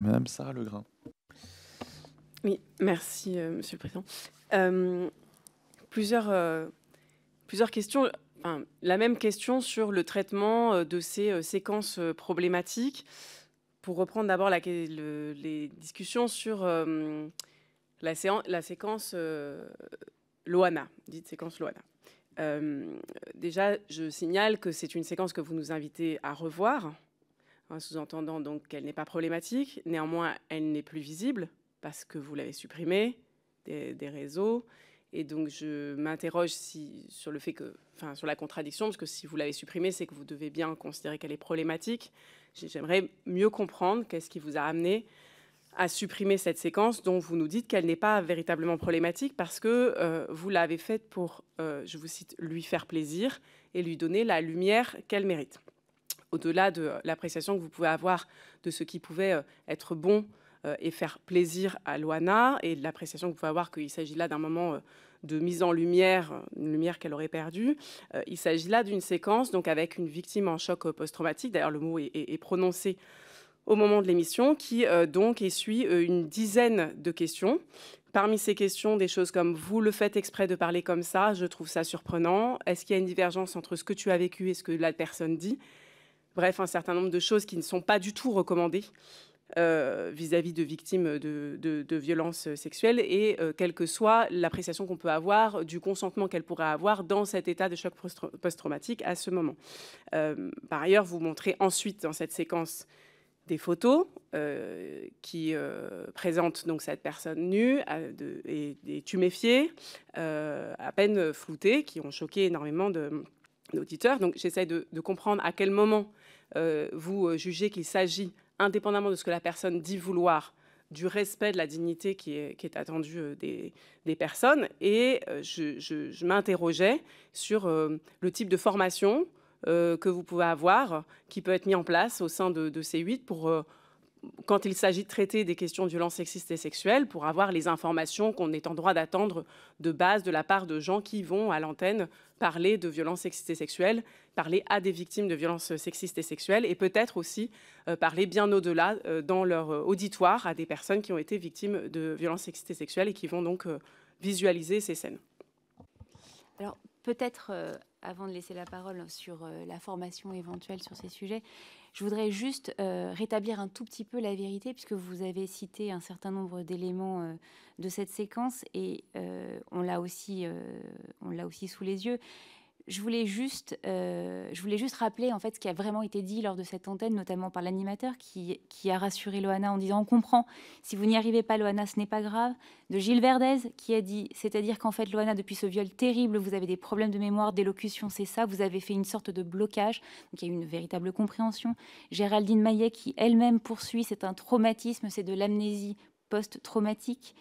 Madame Sarah Legrain. Oui, merci, euh, Monsieur le Président. Euh, plusieurs, euh, plusieurs questions. Enfin, la même question sur le traitement de ces séquences problématiques. Pour reprendre d'abord les discussions sur la, séance, la, séquence Loana, dite séquence Loana. déjà, je signale que c'est une séquence que vous nous invitez à revoir, en sous-entendant donc qu'elle n'est pas problématique. Néanmoins, elle n'est plus visible parce que vous l'avez supprimée des, réseaux. Et donc, je m'interroge sur le fait que, enfin, sur la contradiction, parce que si vous l'avez supprimée, c'est que vous devez bien considérer qu'elle est problématique. J'aimerais mieux comprendre qu'est-ce qui vous a amené à supprimer cette séquence dont vous nous dites qu'elle n'est pas véritablement problématique parce que euh, vous l'avez faite pour, euh, je vous cite, lui faire plaisir et lui donner la lumière qu'elle mérite au-delà de euh, l'appréciation que vous pouvez avoir de ce qui pouvait euh, être bon euh, et faire plaisir à Loana, et de l'appréciation que vous pouvez avoir qu'il s'agit là d'un moment de mise en lumière, une lumière qu'elle aurait perdue. il s'agit là d'une séquence donc avec une victime en choc post-traumatique. D'ailleurs, le mot est, prononcé au moment de l'émission, qui donc essuie une dizaine de questions. Parmi ces questions, des choses comme vous le faites exprès de parler comme ça, je trouve ça surprenant. Est-ce qu'il y a une divergence entre ce que tu as vécu et ce que la personne dit bref, un certain nombre de choses qui ne sont pas du tout recommandées euh, vis-à-vis de victimes de, violences sexuelles et euh, quelle que soit l'appréciation qu'on peut avoir du consentement qu'elle pourrait avoir dans cet état de choc post-traumatique à ce moment. Euh, par ailleurs, vous montrez ensuite dans cette séquence des photos qui présentent donc cette personne nue et, et tuméfiée, à peine floutée, qui ont choqué énormément de donc j'essaie de, comprendre à quel moment euh, vous euh, jugez qu'il s'agit, indépendamment de ce que la personne dit vouloir, du respect de la dignité qui est, qui est attendue euh, des, personnes. Et je, m'interrogeais sur le type de formation que vous pouvez avoir, qui peut être mis en place au sein de, ces huit pour quand il s'agit de traiter des questions de violence sexiste et sexuelle, pour avoir les informations qu'on est en droit d'attendre de base de la part de gens qui vont à l'antenne parler de violence sexiste et sexuelle, parler à des victimes de violence sexistes et sexuelles, et peut-être aussi euh, parler bien au-delà euh, dans leur euh, auditoire à des personnes qui ont été victimes de violence sexiste et sexuelle et qui vont donc visualiser ces scènes. Alors, peut-être, euh, avant de laisser la parole sur euh, la formation éventuelle sur ces sujets, je voudrais juste euh, rétablir un tout petit peu la vérité, puisque vous avez cité un certain nombre d'éléments de cette séquence, et on l'a aussi, on l'a aussi sous les yeux je voulais juste, euh, je voulais juste rappeler en fait ce qui a vraiment été dit lors de cette antenne, notamment par l'animateur qui, qui, a rassuré Loana en disant on comprend. Si vous n'y arrivez pas, Loana, ce n'est pas grave. De Gilles Verdez qui a dit, c'est-à-dire qu'en fait, Loana, depuis ce viol terrible, vous avez des problèmes de mémoire, d'élocution, c'est ça. Vous avez fait une sorte de blocage. Donc il y a eu une véritable compréhension. Géraldine Maillet qui elle-même poursuit, c'est un traumatisme, c'est de l'amnésie post-traumatique.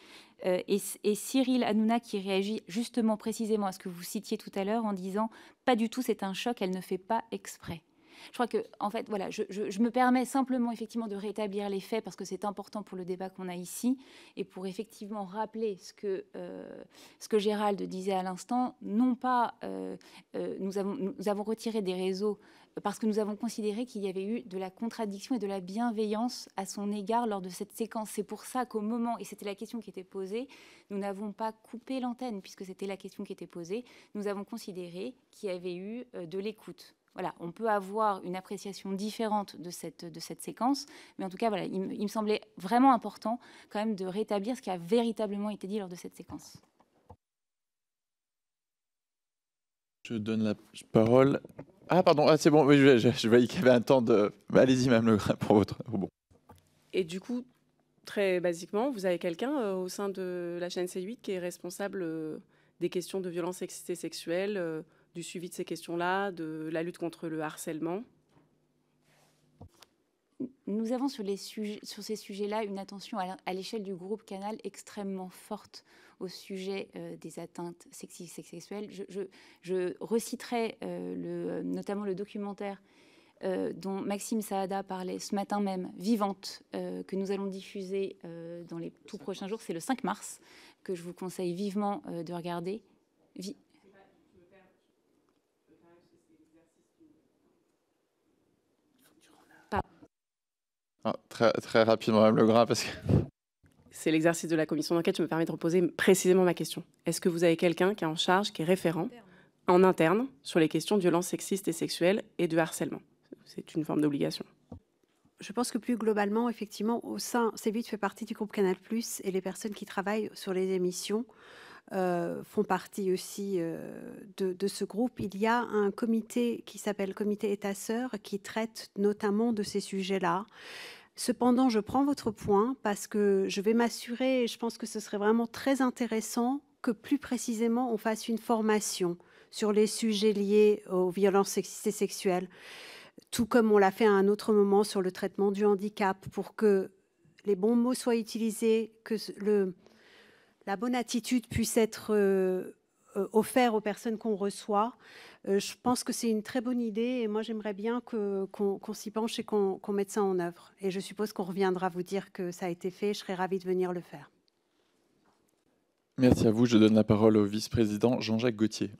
Euh, et, et, Cyril Hanouna qui réagit justement précisément à ce que vous citiez tout à l'heure en disant pas du tout, c'est un choc, elle ne fait pas exprès. Je crois que, en fait, voilà, je, me permets simplement effectivement de rétablir les faits parce que c'est important pour le débat qu'on a ici et pour effectivement rappeler ce que, euh, Gérald disait à l'instant. Non pas, euh, euh, nous avons retiré des réseaux parce que nous avons considéré qu'il y avait eu de la contradiction et de la bienveillance à son égard lors de cette séquence. C'est pour ça qu'au moment, et c'était la question qui était posée, nous n'avons pas coupé l'antenne, puisque c'était la question qui était posée, nous avons considéré qu'il y avait eu de l'écoute voilà, on peut avoir une appréciation différente de cette, de cette séquence, mais en tout cas, voilà, il, me semblait vraiment important quand même de rétablir ce qui a véritablement été dit lors de cette séquence. Je donne la parole. Ah, pardon, ah, c'est bon, je, voyais qu'il y avait un temps de. Allez-y, Mme Le pour votre. Et du coup, très basiquement, vous avez quelqu'un euh, au sein de la chaîne C8 qui est responsable euh, des questions de violence excitée sexuelle, euh, du suivi de ces questions-là, de la lutte contre le harcèlement nous avons sur, les sujets, ces sujets-là une attention à l'échelle du groupe Canal extrêmement forte au sujet euh, des atteintes sexistes et sexuelles. Je, reciterai euh, notamment le documentaire euh, dont Maxime Saada parlait ce matin même, Vivante, que nous allons diffuser dans les tout prochains jours. C'est le 5 mars que je vous conseille vivement de regarder. Ah, très, rapidement, le gras parce que... C'est l'exercice de la commission d'enquête, je me permets de reposer précisément ma question. Est-ce que vous avez quelqu'un qui est en charge, qui est référent en interne sur les questions de violences sexistes et sexuelles et de harcèlement C'est une forme d'obligation je pense que plus globalement, effectivement, au sein, C8 fait partie du groupe Canal+, et les personnes qui travaillent sur les émissions euh, font partie aussi euh, de, de, ce groupe. Il y a un comité qui s'appelle Comité État-Sœur qui traite notamment de ces sujets-là. Cependant, je prends votre point parce que je vais m'assurer, et je pense que ce serait vraiment très intéressant que plus précisément on fasse une formation sur les sujets liés aux violences sexistes et sexuelles, tout comme on l'a fait à un autre moment sur le traitement du handicap, pour que les bons mots soient utilisés, que la bonne attitude puisse être euh, euh, offert aux personnes qu'on reçoit. Euh, je pense que c'est une très bonne idée et moi j'aimerais bien qu'on s'y penche et qu'on mette ça en œuvre. Et je suppose qu'on reviendra vous dire que ça a été fait. Je serais ravie de venir le faire. Merci à vous. Je donne la parole au vice-président Jean-Jacques Gauthier.